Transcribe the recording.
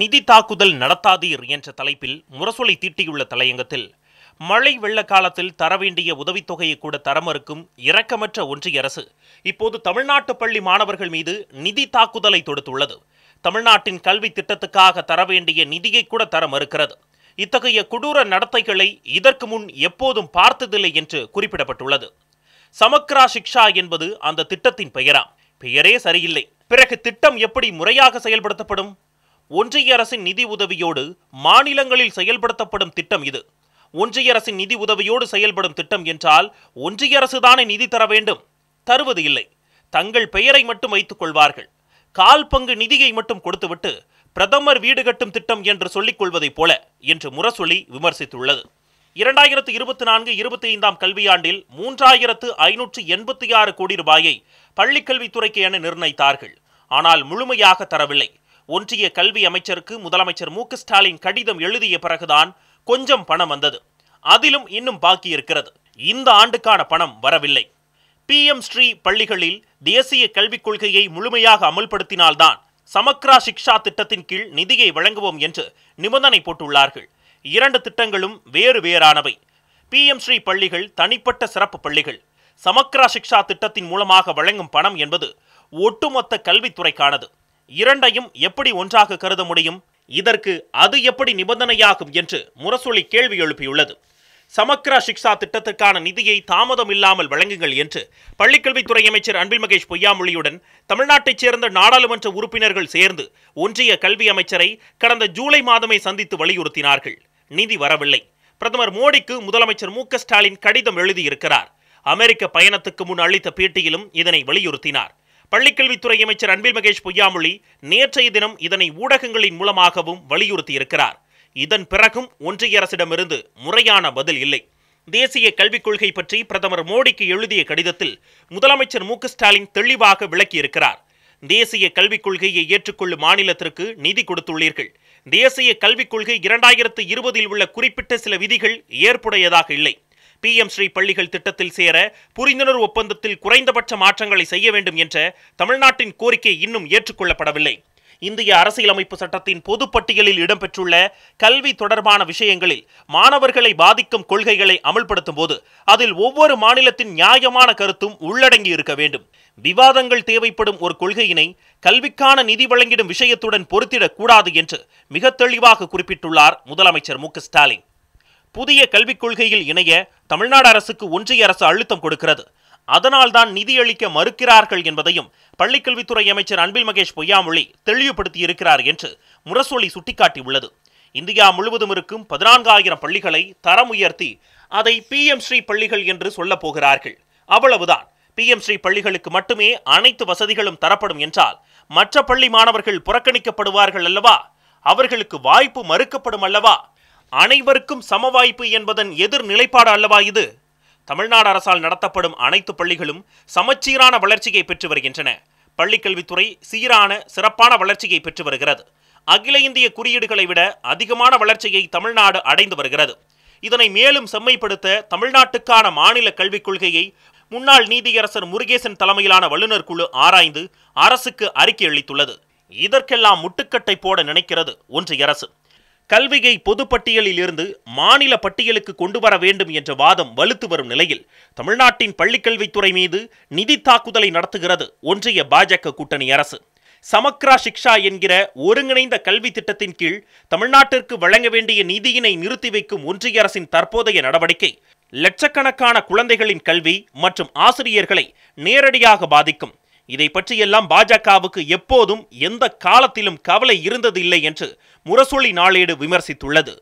நிதி தாக்குதல் நடத்தாதீர் என்ற தலைப்பில் முரசொலை தீட்டியுள்ள தலையங்கத்தில் மழை வெள்ள காலத்தில் தர வேண்டிய உதவித்தொகையை கூட தரமறுக்கும் இரக்கமற்ற ஒன்றிய அரசு இப்போது தமிழ்நாட்டு பள்ளி மாணவர்கள் மீது நிதி தாக்குதலை தொடுத்துள்ளது தமிழ்நாட்டின் கல்வி திட்டத்துக்காக தர வேண்டிய நிதியை கூட தர மறுக்கிறது இத்தகைய கொடூர நடத்தைகளை இதற்கு முன் எப்போதும் பார்த்ததில்லை என்று குறிப்பிடப்பட்டுள்ளது சமக்ரா சிக்ஷா என்பது அந்த திட்டத்தின் பெயராம் பெயரே சரியில்லை பிறகு திட்டம் எப்படி முறையாக செயல்படுத்தப்படும் ஒன்றிய அரசின் நிதி உதவியோடு மாநிலங்களில் செயல்படுத்தப்படும் திட்டம் இது ஒன்றிய அரசின் நிதி உதவியோடு செயல்படும் திட்டம் என்றால் ஒன்றிய அரசுதானே நிதி தர வேண்டும் தருவது இல்லை தங்கள் பெயரை மட்டும் வைத்துக் கொள்வார்கள் கால் பங்கு நிதியை மட்டும் கொடுத்துவிட்டு பிரதமர் வீடு கட்டும் திட்டம் என்று சொல்லிக் கொள்வதைப் போல என்று முரசொலி விமர்சித்துள்ளது இரண்டாயிரத்து இருபத்தி நான்கு இருபத்தி ஐந்தாம் கல்வியாண்டில் மூன்றாயிரத்து ஐநூற்று எண்பத்தி ஆறு கோடி ரூபாயை பள்ளிக்கல்வித்துறைக்கு என நிர்ணயித்தார்கள் ஆனால் முழுமையாக தரவில்லை ஒன்றிய கல்வி அமைச்சருக்கு முதலமைச்சர் மு ஸ்டாலின் கடிதம் எழுதிய பிறகுதான் கொஞ்சம் பணம் வந்தது அதிலும் இன்னும் பாக்கி இருக்கிறது இந்த ஆண்டுக்கான பணம் வரவில்லை பி எம் ஸ்ரீ பள்ளிகளில் தேசிய கல்விக் கொள்கையை முழுமையாக அமல்படுத்தினால்தான் சமக்ரா சிக்ஷா திட்டத்தின் கீழ் நிதியை வழங்குவோம் என்று நிபந்தனை போட்டுள்ளார்கள் இரண்டு திட்டங்களும் வேறு வேறானவை பி எம் ஸ்ரீ பள்ளிகள் தனிப்பட்ட சிறப்பு பள்ளிகள் சமக்ரா சிக்ஷா திட்டத்தின் மூலமாக வழங்கும் பணம் என்பது ஒட்டுமொத்த கல்வித்துறைக்கானது இரண்டையும் எப்படி ஒன்றாக கருத முடியும் இதற்கு அது எப்படி நிபந்தனையாகும் என்று முரசொலி கேள்வி எழுப்பியுள்ளது சமக்ரா சிக்ஷா திட்டத்திற்கான நிதியை தாமதம் இல்லாமல் வழங்குங்கள் என்று பள்ளிக்கல்வித்துறை அமைச்சர் அன்பில் மகேஷ் பொய்யாமொழியுடன் தமிழ்நாட்டைச் சேர்ந்த நாடாளுமன்ற உறுப்பினர்கள் சேர்ந்து ஒன்றிய கல்வி அமைச்சரை கடந்த ஜூலை மாதமே சந்தித்து வலியுறுத்தினார்கள் நிதி வரவில்லை பிரதமர் மோடிக்கு முதலமைச்சர் மு ஸ்டாலின் கடிதம் எழுதியிருக்கிறார் அமெரிக்க பயணத்துக்கு முன் அளித்த பேட்டியிலும் இதனை வலியுறுத்தினார் பள்ளிக்கல்வித்துறை அமைச்சர் அன்பில் மகேஷ் பொய்யாமொழி நேற்றைய தினம் இதனை ஊடகங்களின் மூலமாகவும் வலியுறுத்தியிருக்கிறார் இதன் பிறகும் ஒன்றிய அரசிடமிருந்து முறையான பதில் இல்லை தேசிய கல்விக் கொள்கை பற்றி பிரதமர் மோடிக்கு எழுதிய கடிதத்தில் முதலமைச்சர் மு ஸ்டாலின் தெளிவாக விளக்கியிருக்கிறார் தேசிய கல்விக் கொள்கையை ஏற்றுக்கொள்ளும் மாநிலத்திற்கு நிதி கொடுத்துள்ளீர்கள் தேசிய கல்விக் கொள்கை இரண்டாயிரத்து இருபதில் உள்ள குறிப்பிட்ட சில விதிகள் ஏற்புடையதாக இல்லை பி எம் ஸ்ரீ பள்ளிகள் திட்டத்தில் சேர புரிந்துணர்வு ஒப்பந்தத்தில் குறைந்தபட்ச மாற்றங்களை செய்ய வேண்டும் என்ற தமிழ்நாட்டின் கோரிக்கை இன்னும் ஏற்றுக்கொள்ளப்படவில்லை இந்திய அரசியலமைப்பு சட்டத்தின் பொதுப்பட்டியலில் இடம்பெற்றுள்ள கல்வி தொடர்பான விஷயங்களில் மாணவர்களை பாதிக்கும் கொள்கைகளை அமல்படுத்தும் போது அதில் ஒவ்வொரு மாநிலத்தின் நியாயமான கருத்தும் உள்ளடங்கி இருக்க வேண்டும் விவாதங்கள் தேவைப்படும் ஒரு கொள்கையினை கல்விக்கான நிதி வழங்கிடும் விஷயத்துடன் பொருத்திடக்கூடாது என்று மிக தெளிவாக குறிப்பிட்டுள்ளார் முதலமைச்சர் மு ஸ்டாலின் புதிய கல்விக் கொள்கையில் இணைய தமிழ்நாடு அரசுக்கு ஒன்றிய அரசு அழுத்தம் கொடுக்கிறது அதனால்தான் நிதியளிக்க மறுக்கிறார்கள் என்பதையும் பள்ளிக்கல்வித்துறை அமைச்சர் அன்பில் மகேஷ் பொய்யாமொழி தெளிவுபடுத்தியிருக்கிறார் என்று முரசொலி சுட்டிக்காட்டியுள்ளது இந்தியா முழுவதும் இருக்கும் பதினான்காயிரம் பள்ளிகளை தரம் உயர்த்தி அதை பி எம் ஸ்ரீ பள்ளிகள் என்று சொல்லப் போகிறார்கள் அவ்வளவுதான் பி எம் ஸ்ரீ பள்ளிகளுக்கு மட்டுமே அனைத்து வசதிகளும் தரப்படும் என்றால் மற்ற பள்ளி மாணவர்கள் புறக்கணிக்கப்படுவார்கள் அல்லவா அவர்களுக்கு வாய்ப்பு மறுக்கப்படும் அல்லவா அனைவருக்கும் சமவாய்ப்பு என்பதன் எதிர் நிலைப்பாடு அல்லவா இது தமிழ்நாடு அரசால் நடத்தப்படும் அனைத்து பள்ளிகளும் சமச்சீரான வளர்ச்சியை பெற்று வருகின்றன பள்ளிக்கல்வித்துறை சீரான சிறப்பான வளர்ச்சியை பெற்று வருகிறது அகில இந்திய குறியீடுகளை விட அதிகமான வளர்ச்சியை தமிழ்நாடு அடைந்து வருகிறது இதனை மேலும் செம்மைப்படுத்த தமிழ்நாட்டுக்கான மாநில கல்விக் கொள்கையை முன்னாள் நீதியரசர் முருகேசன் தலைமையிலான வல்லுநர் குழு ஆராய்ந்து அரசுக்கு அறிக்கை அளித்துள்ளது இதற்கெல்லாம் முட்டுக்கட்டை போட நினைக்கிறது ஒன்றிய அரசு கல்வியை பொதுப்பட்டியலில் இருந்து மாநில பட்டியலுக்கு கொண்டு வர வேண்டும் என்ற வாதம் வலுத்து வரும் நிலையில் தமிழ்நாட்டின் பள்ளிக்கல்வித்துறை மீது நிதி தாக்குதலை நடத்துகிறது ஒன்றிய பாஜக கூட்டணி அரசு சமக்ரா சிக்ஷா என்கிற ஒருங்கிணைந்த கல்வி திட்டத்தின் கீழ் தமிழ்நாட்டிற்கு வழங்க வேண்டிய நிதியினை நிறுத்தி வைக்கும் ஒன்றிய அரசின் தற்போதைய நடவடிக்கை லட்சக்கணக்கான குழந்தைகளின் கல்வி மற்றும் ஆசிரியர்களை நேரடியாக பாதிக்கும் இதை பற்றியெல்லாம் பாஜகவுக்கு எப்போதும் எந்த காலத்திலும் கவலை இருந்ததில்லை என்று முரசொலி நாளேடு விமர்சித்துள்ளது